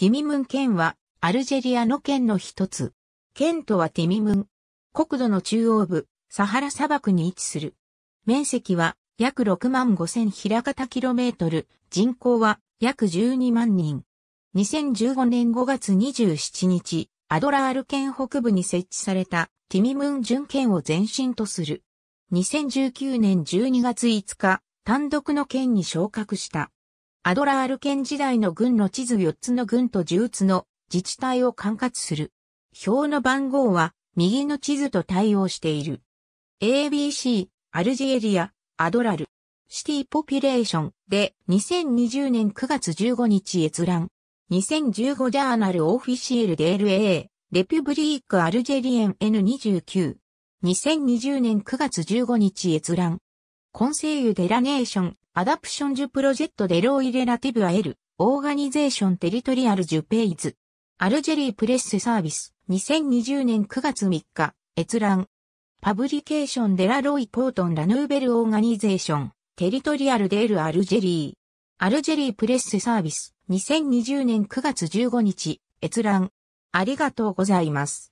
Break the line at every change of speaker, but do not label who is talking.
ティミムン県は、アルジェリアの県の一つ。県とはティミムン。国土の中央部、サハラ砂漠に位置する。面積は約6万5千平方キロメートル、人口は約12万人。2015年5月27日、アドラール県北部に設置されたティミムン準県を前身とする。2019年12月5日、単独の県に昇格した。アドラール県時代の軍の地図4つの軍と10つの自治体を管轄する。表の番号は右の地図と対応している。ABC、アルジェリア、アドラル、シティポピュレーションで2020年9月15日閲覧。2015ジャーナルオフィシエルデ LA、レピュブリークアルジェリエン N29。2020年9月15日閲覧。コンセイユデラネーションアダプションジュプロジェットデロイレラティブアエル、オーガニゼーションテリトリアルジュペイズ、アルジェリープレッセサービス、2020年9月3日、閲覧。パブリケーションデラロイポートンラヌーベルオーガニゼーション、テリトリアルデールアルジェリー。アルジェリープレッセサービス、2020年9月15日、閲覧。ありがとうございます。